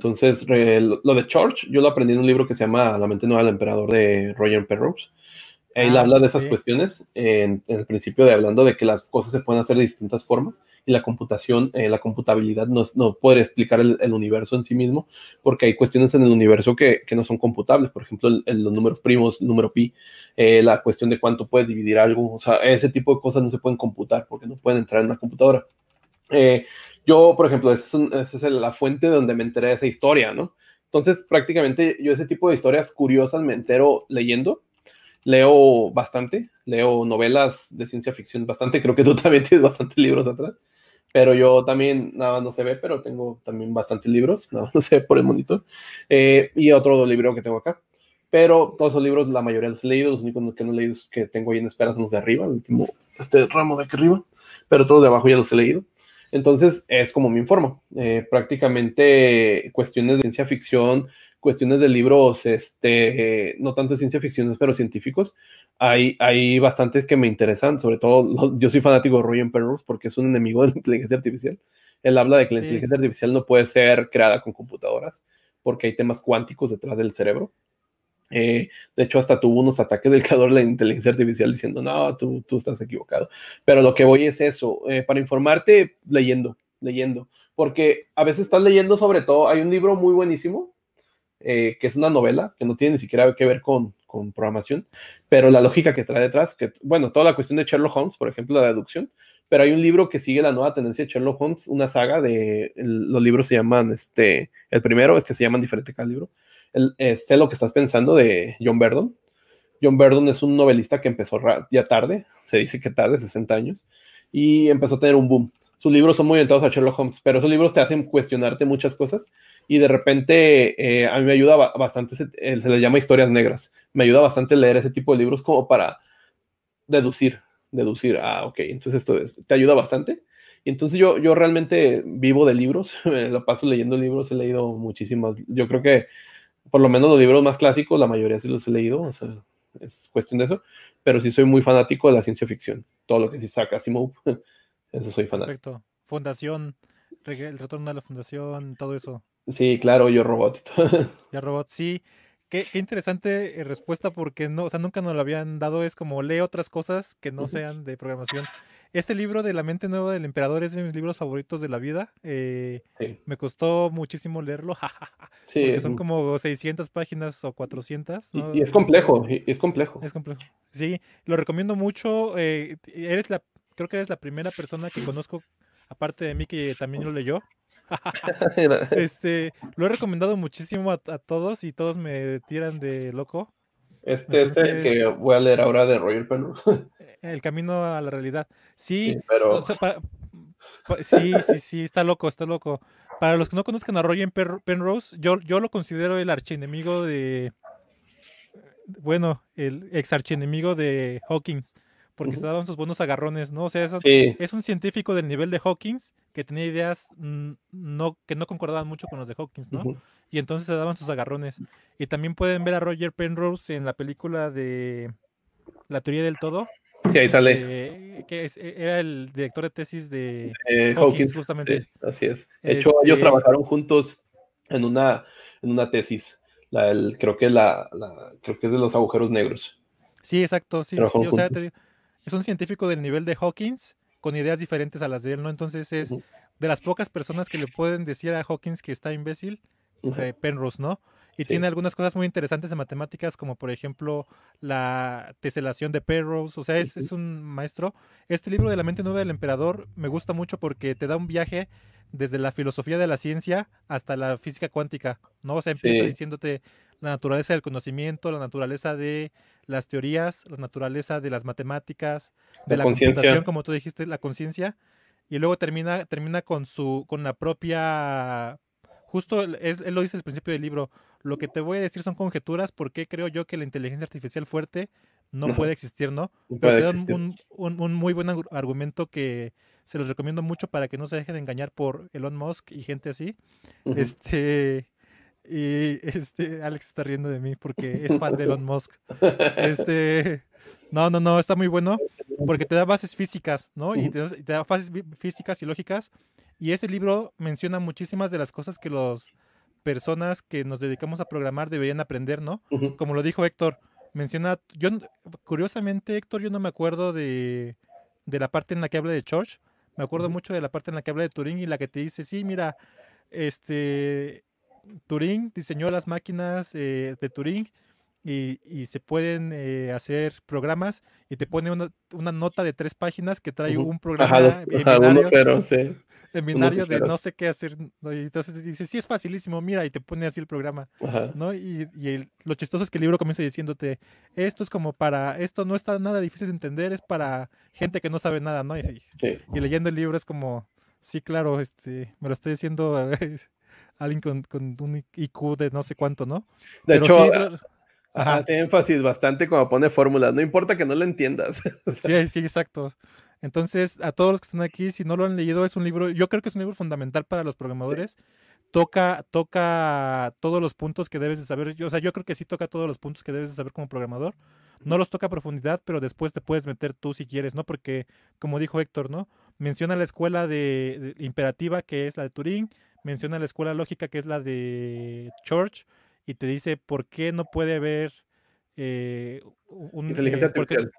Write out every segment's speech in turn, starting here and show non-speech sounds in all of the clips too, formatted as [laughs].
Entonces, lo de Church, yo lo aprendí en un libro que se llama La mente nueva del emperador de Roger Penrose. Él ah, habla de esas cuestiones en, el principio de hablando de que las cosas se pueden hacer de distintas formas y la computación, eh, la computabilidad no, puede explicar el, universo en sí mismo porque hay cuestiones en el universo que, no son computables, por ejemplo el, los números primos, número pi, eh, la cuestión de cuánto puede dividir algo, o sea, ese tipo de cosas no se pueden computar porque no pueden entrar en una computadora. Eh, yo, por ejemplo, esa es, la fuente donde me enteré de esa historia, ¿no? Entonces, prácticamente yo ese tipo de historias curiosas me entero leyendo. Leo bastante, leo novelas de ciencia ficción bastante, creo que tú [laughs] también tienes bastantes libros atrás, pero yo también, nada no se ve, pero tengo también bastantes libros, nada no se ve por el monitor, eh, y otro libro que tengo acá. Pero todos esos libros, la mayoría los he leído, los únicos que no he leído que tengo ahí en espera son los de arriba, el último, este ramo de aquí arriba, pero todos de abajo ya los he leído. Entonces es como me informo. Eh, prácticamente cuestiones de ciencia ficción, cuestiones de libros, este, no tanto de ciencia ficción, pero científicos. Hay, hay bastantes que me interesan, sobre todo yo soy fanático de Ryan Penrose porque es un enemigo de la inteligencia artificial. Él habla de que la inteligencia artificial no puede ser creada con computadoras porque hay temas cuánticos detrás del cerebro. Eh, de hecho, hasta tuvo unos ataques del creador de la inteligencia artificial diciendo, no, tú, tú estás equivocado. Pero lo que voy es eso, eh, para informarte, leyendo, leyendo. Porque a veces estás leyendo sobre todo, hay un libro muy buenísimo, eh, que es una novela, que no tiene ni siquiera que ver con, programación, pero la lógica que trae detrás, que, bueno, toda la cuestión de Sherlock Holmes, por ejemplo, la deducción, pero hay un libro que sigue la nueva tendencia de Sherlock Holmes, una saga de, los libros se llaman, este, el primero es que se llaman diferente cada libro, eh, sé lo que estás pensando de John Verdon. John Verdon es un novelista que empezó ya tarde, se dice que tarde, 60 años, y empezó a tener un boom. Sus libros son muy orientados a Sherlock Holmes, pero esos libros te hacen cuestionarte muchas cosas y de repente eh, a mí me ayuda bastante, eh, se, les llama historias negras, me ayuda bastante leer ese tipo de libros como para deducir, deducir, ah, ok, entonces esto te ayuda bastante. Y entonces yo, yo realmente vivo de libros, lo [laughs] paso leyendo libros, he leído muchísimas, yo creo que por lo menos los libros más clásicos, la mayoría sí los he leído, o sea, es cuestión de eso, pero sí soy muy fanático de la ciencia ficción, todo lo que se saca Asimov, [laughs] eso soy fanático. Perfecto, Fundación, el retorno a la Fundación, todo eso. Sí, claro, yo robot. [laughs] ya robot, sí. Qué, interesante eh, respuesta porque no, sea, nunca nos lo habían dado. Es como lee otras cosas que no sean de programación. Este libro de La mente nueva del emperador es de mis libros favoritos de la vida. Eh, me costó muchísimo leerlo. [laughs] son como 600 páginas o 400. Y, es complejo, es complejo. Es complejo. Sí, lo recomiendo mucho. Eh, eres la, creo que eres la primera persona que conozco, aparte de mí, que también lo leyó. [laughs] este, lo he recomendado muchísimo a, todos y todos me tiran de loco. Este, es este el que voy a leer ahora de Roger Penrose. [laughs] El camino a la realidad. Sí, pero... sí, sí, sí, está loco, está loco. Para los que no conozcan a Roger Penrose, yo, yo lo considero el archienemigo de... Bueno, el ex archienemigo de Hawkins porque se daban sus buenos agarrones, ¿no? O sea, es, un científico del nivel de Hawkins que tenía ideas no, que no concordaban mucho con los de Hawkins, ¿no? Y entonces se daban sus agarrones. Y también pueden ver a Roger Penrose en la película de La teoría del todo. Sí, ahí sale. Eh, que e-, era el director de tesis de eh, Hawkins, justamente. así es. De hecho, ellos este trabajaron juntos en una, en una tesis. La, el, creo, que la, la, creo que es de los agujeros negros. Sí, exacto. Sí, o sea, te, es un científico del nivel de Hawkins con ideas diferentes a las de él, ¿no? Entonces es de las pocas personas que le pueden decir a Hawkins que está imbécil, eh, Penrose, ¿no? Y tiene algunas cosas muy interesantes en matemáticas, como por ejemplo la teselación de Penrose, o sea, es, un maestro. Este libro de la mente nueva del emperador me gusta mucho porque te da un viaje desde la filosofía de la ciencia hasta la física cuántica, ¿no? O sea, empieza diciéndote la naturaleza del conocimiento, la naturaleza de las teorías, la naturaleza de las matemáticas, de la, conciencia como tú dijiste, la conciencia, y luego termina, termina con su, con la propia, justo él lo dice al principio del libro, lo que te voy a decir son conjeturas, porque creo yo que la inteligencia artificial fuerte no, puede existir, ¿no? Pero un, muy buen argumento que se los recomiendo mucho para que no se dejen engañar por Elon Musk y gente así. Este y este, Alex está riendo de mí porque es fan de Elon [laughs] Musk. Este, no, no, no, está muy bueno porque te da bases físicas, ¿no? Y te, da bases físicas y lógicas. Y ese libro menciona muchísimas de las cosas que las personas que nos dedicamos a programar deberían aprender, ¿no? Como lo dijo Héctor, menciona, yo curiosamente Héctor, yo no me acuerdo de, la parte en la que habla de Church, me acuerdo mucho de la parte en la que habla de Turing y la que te dice, sí, mira, este, Turing diseñó las máquinas eh, de Turing y, se pueden eh, hacer programas y te pone una, nota de tres páginas que trae un programa en de no sé qué hacer. entonces dice, sí, es facilísimo, mira, y te pone así el programa. Y, lo chistoso es que el libro comienza diciéndote, esto es como para, esto no está nada difícil de entender, es para gente que no sabe nada, ¿no? Y, leyendo el libro es como, sí, claro, este, me lo estoy diciendo... [laughs] alguien con, un IQ de no sé cuánto, ¿no? De hecho, hace énfasis bastante cuando pone fórmulas, no importa que no lo entiendas. [laughs] sí, sí, exacto. Entonces, a todos los que están aquí, si no lo han leído, es un libro, yo creo que es un libro fundamental para los programadores. Toca, toca todos los puntos que debes de saber. o sea, yo creo que sí toca todos los puntos que debes de saber como programador. No los toca a profundidad, pero después te puedes meter tú si quieres, ¿no? Porque, como dijo Héctor, ¿no? Menciona la escuela de, imperativa, que es la de Turing, menciona la escuela lógica que es la de Church y te dice por qué no puede haber eh, un... Inteligencia eh, artificial.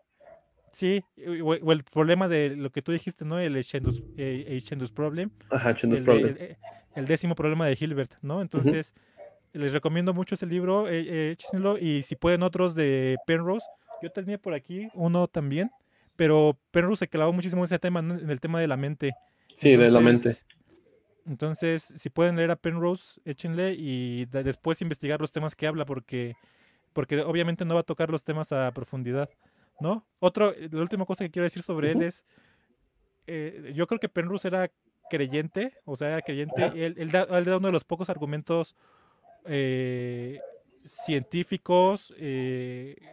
Sí, o, el problema de lo que tú dijiste, ¿no? El Schindler's eh, Problem. Ajá, el, el, décimo problema de Hilbert, ¿no? Entonces, les recomiendo mucho ese libro, y si pueden otros de Penrose. Yo tenía por aquí uno también, pero Penrose se clavó muchísimo en ese tema, en el tema de la mente. Sí, de la mente. Entonces, si pueden leer a Penrose, échenle y después investigar los temas que habla, porque, porque obviamente no va a tocar los temas a profundidad, ¿no? Otro, eh, la última cosa que quiero decir sobre él es, eh, yo creo que Penrose era creyente, o sea, era creyente, él, da, él, da, uno de los pocos argumentos eh, científicos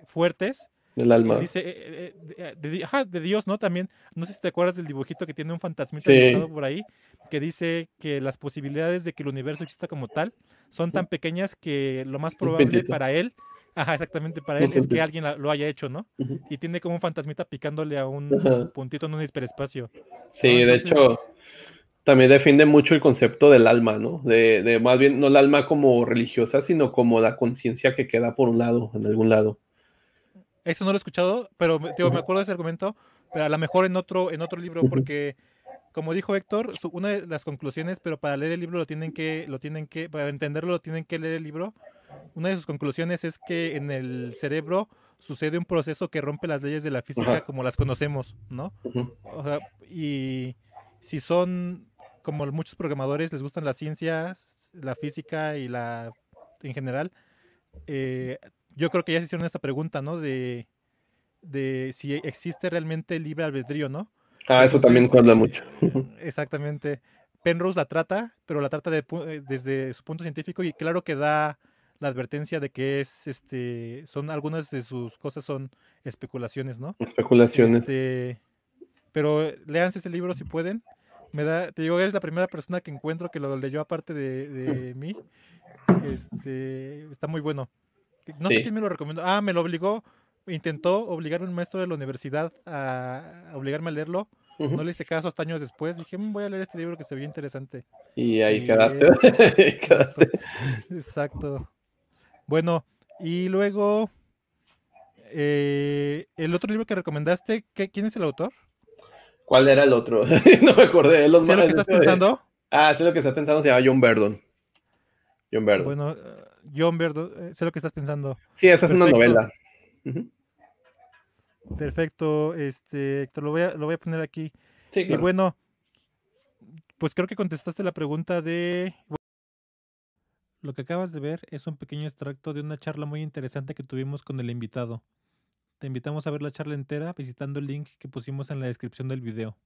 fuertes el alma. Dice, eh, eh, eh, de, Dios, ¿no? También, no sé si te acuerdas del dibujito que tiene un fantasmita por ahí, que dice que las posibilidades de que el universo exista como tal son tan pequeñas que lo más probable para él, ajá, exactamente, para él es que alguien lo haya hecho, ¿no? Y tiene como un fantasmita picándole a un puntito en un hiperespacio. Sí, de hecho, también defiende mucho el concepto del alma, ¿no? De, de más bien, no el alma como religiosa, sino como la conciencia que queda por un lado, en algún lado. Eso no lo he escuchado, pero digo, me acuerdo de ese argumento, pero a lo mejor en otro, en otro libro, porque como dijo Héctor, una de las conclusiones, pero para leer el libro lo tienen que, lo tienen que, para entenderlo lo tienen que leer el libro. Una de sus conclusiones es que en el cerebro sucede un proceso que rompe las leyes de la física como las conocemos, ¿no? y si son como muchos programadores les gustan las ciencias, la física y la en general, eh, yo creo que ya se hicieron esta pregunta, ¿no? De, si existe realmente libre albedrío, ¿no? Ah, eso también mucho. [laughs] Exactamente. Penrose la trata, pero la trata eh, desde su punto científico y claro que da la advertencia de que es, este, son algunas de sus cosas son especulaciones, ¿no? Especulaciones. Este, pero eh, leanse ese libro si pueden. Me da, te digo, eres la primera persona que encuentro que lo leyó aparte de, de [laughs] mí. Este, está muy bueno. No sé quién me lo recomendó. Ah, me lo obligó. Intentó obligar a un maestro de la universidad a, obligarme a leerlo. No le hice caso hasta años después. Dije, mm, voy a leer este libro que se ve interesante. Y ahí [laughs] quedaste. Exacto. Bueno, y luego, eh, el otro libro que recomendaste, ¿quién es el autor? ¿Cuál era el otro? [laughs] no me acordé. Los lo que estás pensando? Ah, sí lo que estás pensando, se llama John Verdon. John Verdon. Bueno, John Verdo, eh, sé lo que estás pensando. Sí, esa es una novela. Perfecto, este, Héctor, lo voy a, lo voy a poner aquí. Y bueno, pues creo que contestaste la pregunta de... Lo que acabas de ver es un pequeño extracto de una charla muy interesante que tuvimos con el invitado. Te invitamos a ver la charla entera visitando el link que pusimos en la descripción del video.